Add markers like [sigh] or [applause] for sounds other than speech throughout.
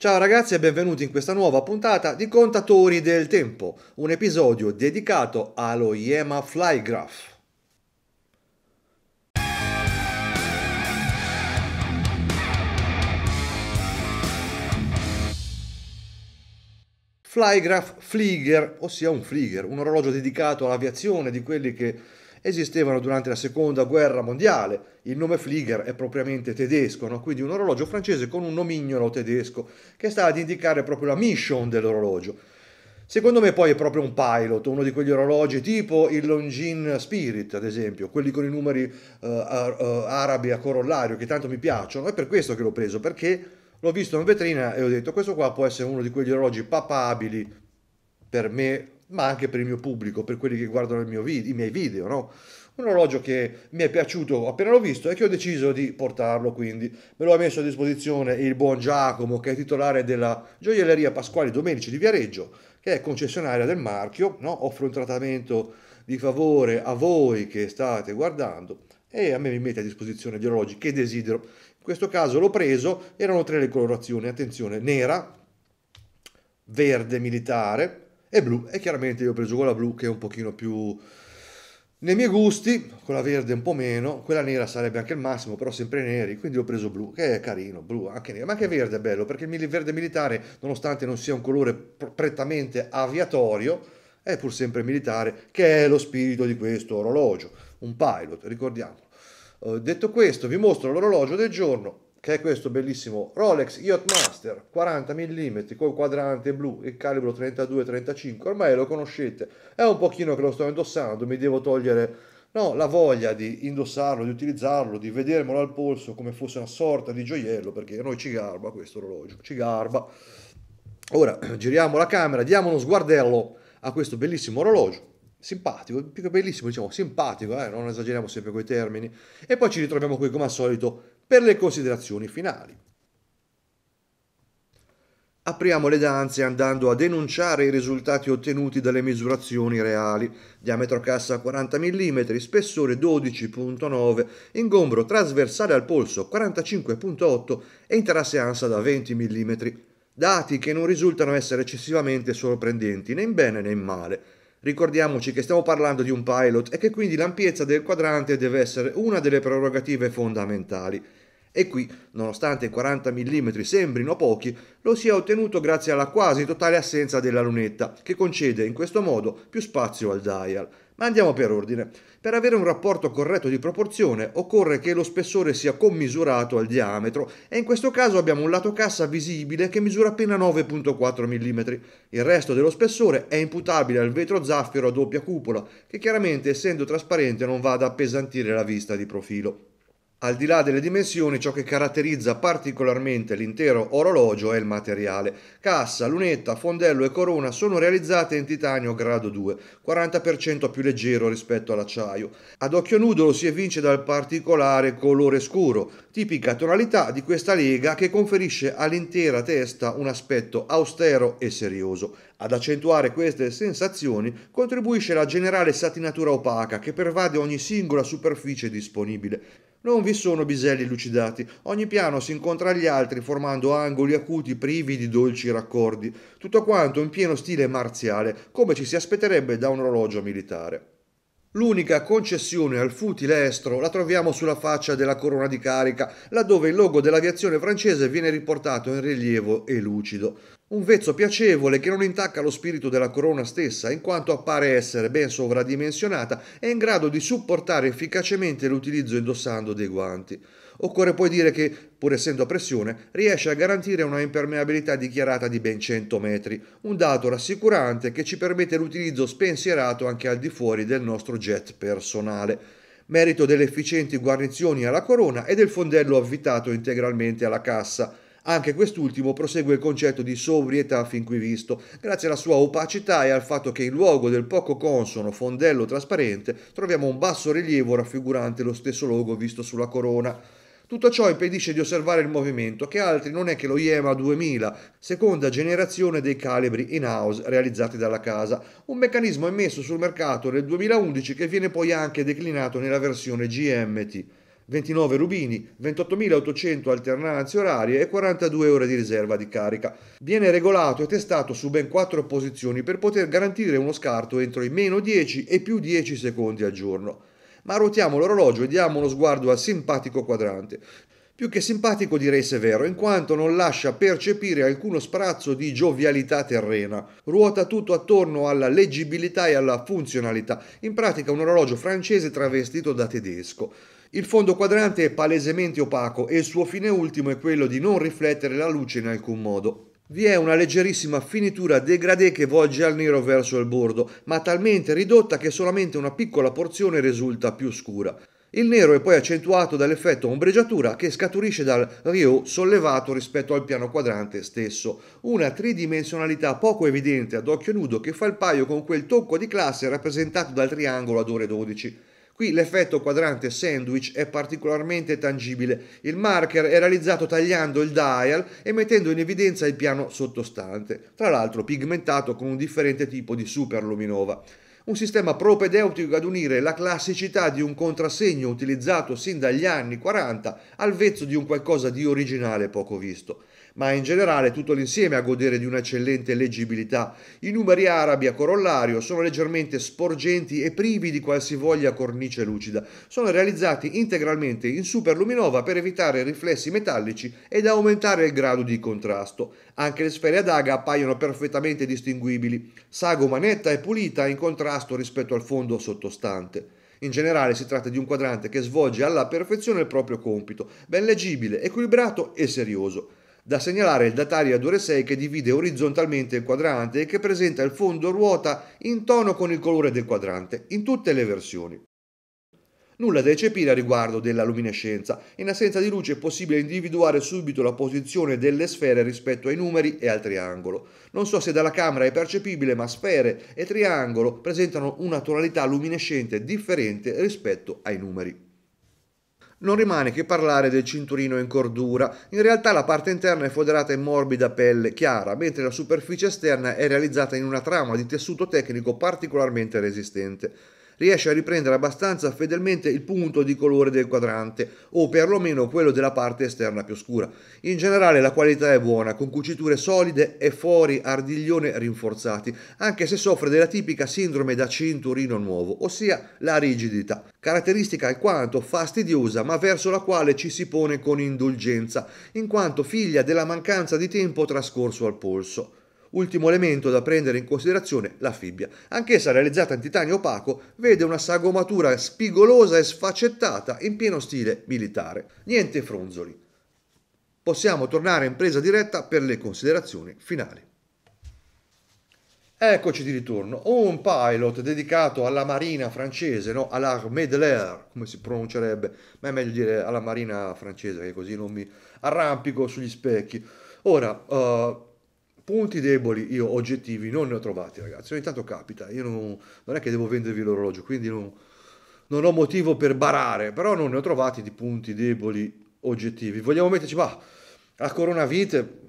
Ciao ragazzi e benvenuti in questa nuova puntata di Contatori del Tempo, un episodio dedicato allo Yema Flygraph. Flygraph Flieger, ossia un Flieger, un orologio dedicato all'aviazione di quelli che esistevano durante la seconda guerra mondiale. Il nome Flieger è propriamente tedesco, no? quindi un orologio francese con un nomignolo tedesco che sta ad indicare proprio la mission dell'orologio. Secondo me poi è proprio un pilot, uno di quegli orologi tipo il Longines Spirit, ad esempio, quelli con i numeri uh, uh, arabi a corollario che tanto mi piacciono, è per questo che l'ho preso, perché l'ho visto in vetrina e ho detto questo qua può essere uno di quegli orologi papabili per me ma anche per il mio pubblico, per quelli che guardano video, i miei video, no? Un orologio che mi è piaciuto appena l'ho visto e che ho deciso di portarlo, quindi me lo ha messo a disposizione il buon Giacomo, che è titolare della gioielleria Pasquali Domenici di Viareggio, che è concessionaria del marchio, no? Offre un trattamento di favore a voi che state guardando e a me mi mette a disposizione gli orologi che desidero. In questo caso l'ho preso, erano tre le colorazioni, attenzione, nera, verde militare, e blu e chiaramente io ho preso quella blu che è un pochino più nei miei gusti, quella verde un po' meno, quella nera sarebbe anche il massimo, però sempre neri, quindi ho preso blu, che è carino, blu, anche nero, ma anche verde è bello, perché il verde militare, nonostante non sia un colore prettamente aviatorio, è pur sempre militare, che è lo spirito di questo orologio, un pilot, ricordiamo. Eh, detto questo, vi mostro l'orologio del giorno, che è questo bellissimo Rolex Yachtmaster 40 mm col quadrante blu e calibro 32-35 ormai lo conoscete è un pochino che lo sto indossando mi devo togliere no, la voglia di indossarlo di utilizzarlo di vedermelo al polso come fosse una sorta di gioiello perché a noi ci garba questo orologio ci garba ora [clears throat] giriamo la camera diamo uno sguardello a questo bellissimo orologio simpatico, più che bellissimo, diciamo simpatico, eh? non esageriamo sempre con i termini. E poi ci ritroviamo qui come al solito per le considerazioni finali. Apriamo le danze andando a denunciare i risultati ottenuti dalle misurazioni reali. Diametro cassa 40 mm, spessore 12.9, ingombro trasversale al polso 45.8 e interasse ansa da 20 mm. Dati che non risultano essere eccessivamente sorprendenti né in bene né in male. Ricordiamoci che stiamo parlando di un pilot e che quindi l'ampiezza del quadrante deve essere una delle prerogative fondamentali. E qui, nonostante i 40 mm sembrino pochi, lo si è ottenuto grazie alla quasi totale assenza della lunetta, che concede in questo modo più spazio al dial. Ma andiamo per ordine. Per avere un rapporto corretto di proporzione occorre che lo spessore sia commisurato al diametro e in questo caso abbiamo un lato cassa visibile che misura appena 9.4 mm. Il resto dello spessore è imputabile al vetro zaffiro a doppia cupola che chiaramente essendo trasparente non va ad appesantire la vista di profilo. Al di là delle dimensioni, ciò che caratterizza particolarmente l'intero orologio è il materiale. Cassa, lunetta, fondello e corona sono realizzate in titanio grado 2, 40% più leggero rispetto all'acciaio. Ad occhio nudo lo si evince dal particolare colore scuro, tipica tonalità di questa lega che conferisce all'intera testa un aspetto austero e serioso. Ad accentuare queste sensazioni contribuisce la generale satinatura opaca che pervade ogni singola superficie disponibile. Non vi sono biselli lucidati, ogni piano si incontra agli altri formando angoli acuti privi di dolci raccordi, tutto quanto in pieno stile marziale, come ci si aspetterebbe da un orologio militare. L'unica concessione al futile estro la troviamo sulla faccia della corona di carica, laddove il logo dell'aviazione francese viene riportato in rilievo e lucido. Un vezzo piacevole che non intacca lo spirito della corona stessa, in quanto appare essere ben sovradimensionata e in grado di supportare efficacemente l'utilizzo indossando dei guanti. Occorre poi dire che, pur essendo a pressione, riesce a garantire una impermeabilità dichiarata di ben 100 metri, un dato rassicurante che ci permette l'utilizzo spensierato anche al di fuori del nostro jet personale merito delle efficienti guarnizioni alla corona e del fondello avvitato integralmente alla cassa. Anche quest'ultimo prosegue il concetto di sobrietà fin qui visto, grazie alla sua opacità e al fatto che in luogo del poco consono fondello trasparente troviamo un basso rilievo raffigurante lo stesso logo visto sulla corona. Tutto ciò impedisce di osservare il movimento, che altri non è che lo IEMA 2000, seconda generazione dei calibri in-house realizzati dalla casa, un meccanismo emesso sul mercato nel 2011 che viene poi anche declinato nella versione GMT. 29 rubini, 28.800 alternanze orarie e 42 ore di riserva di carica. Viene regolato e testato su ben 4 posizioni per poter garantire uno scarto entro i meno 10 e più 10 secondi al giorno ma ruotiamo l'orologio e diamo uno sguardo al simpatico quadrante. Più che simpatico direi severo, in quanto non lascia percepire alcuno sprazzo di giovialità terrena. Ruota tutto attorno alla leggibilità e alla funzionalità, in pratica un orologio francese travestito da tedesco. Il fondo quadrante è palesemente opaco e il suo fine ultimo è quello di non riflettere la luce in alcun modo. Vi è una leggerissima finitura degradé che volge al nero verso il bordo, ma talmente ridotta che solamente una piccola porzione risulta più scura. Il nero è poi accentuato dall'effetto ombreggiatura che scaturisce dal Rio sollevato rispetto al piano quadrante stesso, una tridimensionalità poco evidente ad occhio nudo che fa il paio con quel tocco di classe rappresentato dal triangolo ad ore 12. Qui l'effetto quadrante sandwich è particolarmente tangibile. Il marker è realizzato tagliando il dial e mettendo in evidenza il piano sottostante, tra l'altro pigmentato con un differente tipo di superluminova un sistema propedeutico ad unire la classicità di un contrassegno utilizzato sin dagli anni 40 al vezzo di un qualcosa di originale poco visto ma in generale tutto l'insieme a godere di un'eccellente leggibilità. I numeri arabi a corollario sono leggermente sporgenti e privi di qualsivoglia cornice lucida. Sono realizzati integralmente in superluminova per evitare riflessi metallici ed aumentare il grado di contrasto. Anche le sfere ad aga appaiono perfettamente distinguibili. Sagoma netta e pulita in contrasto rispetto al fondo sottostante. In generale si tratta di un quadrante che svolge alla perfezione il proprio compito, ben leggibile, equilibrato e serioso. Da segnalare il datario a 6 che divide orizzontalmente il quadrante e che presenta il fondo ruota in tono con il colore del quadrante, in tutte le versioni. Nulla da eccepire a riguardo della luminescenza. In assenza di luce è possibile individuare subito la posizione delle sfere rispetto ai numeri e al triangolo. Non so se dalla camera è percepibile, ma sfere e triangolo presentano una tonalità luminescente differente rispetto ai numeri. Non rimane che parlare del cinturino in cordura, in realtà la parte interna è foderata in morbida pelle chiara, mentre la superficie esterna è realizzata in una trama di tessuto tecnico particolarmente resistente riesce a riprendere abbastanza fedelmente il punto di colore del quadrante o perlomeno quello della parte esterna più scura. In generale la qualità è buona, con cuciture solide e fori ardiglione rinforzati, anche se soffre della tipica sindrome da cinturino nuovo, ossia la rigidità, caratteristica alquanto fastidiosa ma verso la quale ci si pone con indulgenza, in quanto figlia della mancanza di tempo trascorso al polso. Ultimo elemento da prendere in considerazione, la fibbia. Anch'essa realizzata in titanio opaco, vede una sagomatura spigolosa e sfaccettata in pieno stile militare. Niente fronzoli. Possiamo tornare in presa diretta per le considerazioni finali. Eccoci di ritorno, un pilot dedicato alla marina francese, no? all'Armée de l'Air, come si pronuncierebbe, ma è meglio dire alla marina francese che così non mi arrampico sugli specchi. Ora, uh, punti deboli io oggettivi non ne ho trovati ragazzi ogni tanto capita io non, non è che devo vendervi l'orologio quindi non, non, ho motivo per barare però non ne ho trovati di punti deboli oggettivi vogliamo metterci va a coronavite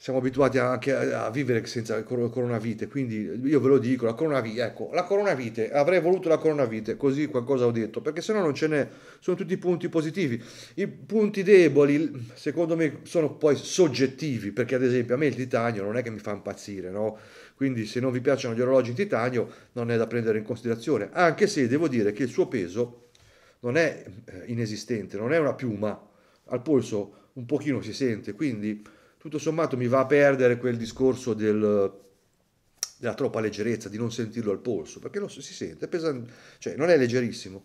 siamo abituati anche a vivere senza coronavite, quindi io ve lo dico, la coronavite, ecco, la coronavite, avrei voluto la coronavite, così qualcosa ho detto, perché se no non ce n'è, sono tutti punti positivi. I punti deboli, secondo me, sono poi soggettivi, perché ad esempio a me il titanio non è che mi fa impazzire, no? Quindi se non vi piacciono gli orologi in titanio non è da prendere in considerazione, anche se devo dire che il suo peso non è eh, inesistente, non è una piuma, al polso un pochino si sente, quindi tutto sommato mi va a perdere quel discorso del, della troppa leggerezza, di non sentirlo al polso, perché lo si sente, pesante, cioè non è leggerissimo.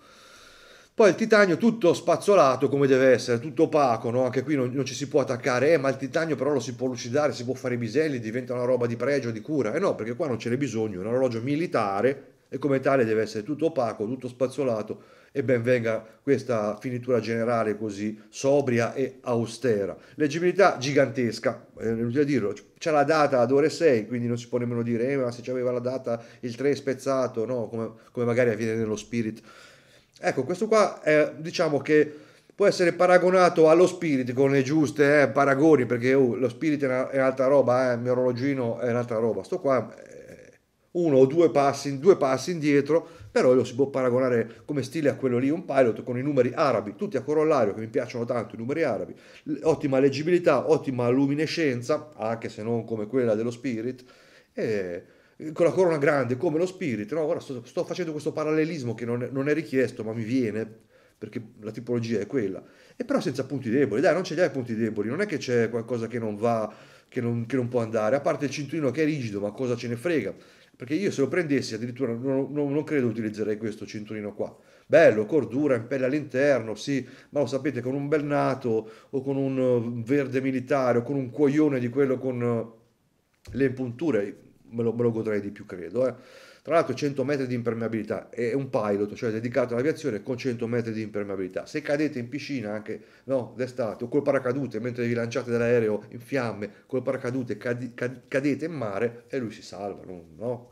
Poi il titanio tutto spazzolato come deve essere, tutto opaco, no? anche qui non, non, ci si può attaccare, eh, ma il titanio però lo si può lucidare, si può fare i biselli, diventa una roba di pregio, di cura, eh no, perché qua non ce n'è bisogno, è un orologio militare e come tale deve essere tutto opaco, tutto spazzolato, e ben venga questa finitura generale così sobria e austera. Leggibilità gigantesca, è eh, inutile dirlo, c'è la data ad ore 6, quindi non si può nemmeno dire eh, ma se c'aveva la data il 3 spezzato, no? come, come magari avviene nello Spirit. Ecco, questo qua è, diciamo che può essere paragonato allo Spirit con le giuste eh, paragoni, perché oh, lo Spirit è, una, è un'altra roba, eh, il mio orologino è un'altra roba, sto qua eh, uno o due passi, due passi indietro però lo si può paragonare come stile a quello lì, un pilot con i numeri arabi, tutti a corollario, che mi piacciono tanto i numeri arabi, ottima leggibilità, ottima luminescenza, anche se non come quella dello Spirit, e eh, con la corona grande come lo Spirit, no? Ora sto, sto facendo questo parallelismo che non è, non è richiesto, ma mi viene perché la tipologia è quella, e però senza punti deboli, dai, non ce li hai punti deboli, non è che c'è qualcosa che non va, che non, che non, può andare, a parte il cinturino che è rigido, ma cosa ce ne frega, perché io se lo prendessi addirittura non, non, non credo utilizzerei questo cinturino qua. Bello, cordura, in pelle all'interno, sì, ma lo sapete con un bel nato o con un eh, verde militare o con un cuoione di quello con eh, le impunture, me lo, me lo godrei di più credo. Eh tra l'altro 100 metri di impermeabilità, è un pilot, cioè dedicato all'aviazione con 100 metri di impermeabilità. Se cadete in piscina anche no, d'estate o col paracadute mentre vi lanciate dall'aereo in fiamme, col paracadute cadi, cad, cadete in mare e lui si salva, no?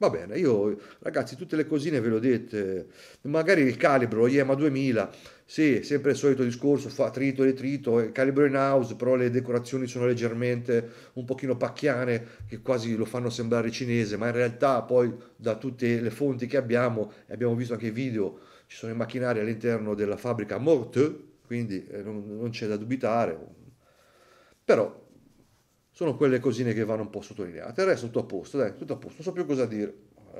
Va bene, io ragazzi tutte le cosine ve le ho dette, magari il calibro, IEMA 2000, sì, sempre il solito discorso, fa trito e trito, il calibro in house, però le decorazioni sono leggermente un pochino pacchiane, che quasi lo fanno sembrare cinese, ma in realtà poi da tutte le fonti che abbiamo, e abbiamo visto anche i video, ci sono i macchinari all'interno della fabbrica Morte, quindi eh, non, non c'è da dubitare, però sono quelle cosine che vanno un po' sottolineate. Il resto tutto a posto, dai, tutto a posto, non so più cosa dire.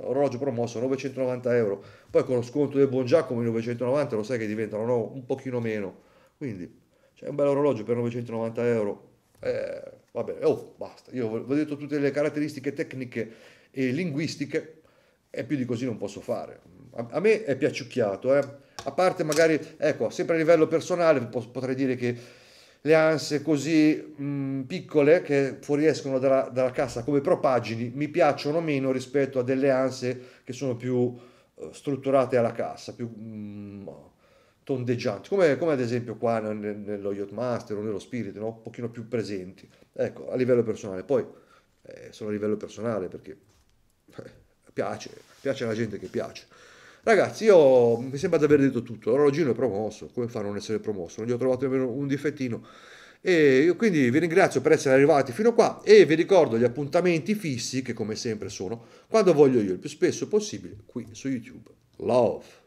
Orologio promosso 990 euro, poi con lo sconto del buon Giacomo 990 lo sai che diventano no, un pochino meno. Quindi c'è un bel orologio per 990 euro. Eh, vabbè, oh, basta. Io vi ho detto tutte le caratteristiche tecniche e linguistiche e più di così non posso fare. A, a me è piaciucchiato, eh. a parte magari, ecco, sempre a livello personale potrei dire che le ansie così mh, piccole che fuoriescono dalla, dalla, cassa come propagini mi piacciono meno rispetto a delle ansie che sono più eh, strutturate alla cassa, più mh, tondeggianti, come, come, ad esempio qua nel, nello Yachtmaster o nello Spirit, no? un pochino più presenti, ecco, a livello personale. Poi eh, sono a livello personale perché eh, piace, piace alla gente che piace. Ragazzi, io mi sembra di aver detto tutto. L'orologino è promosso, come fa a non essere promosso? Non gli ho trovato nemmeno un difettino. E quindi vi ringrazio per essere arrivati fino qua e vi ricordo gli appuntamenti fissi che come sempre sono quando voglio io, il più spesso possibile, qui su YouTube. Love!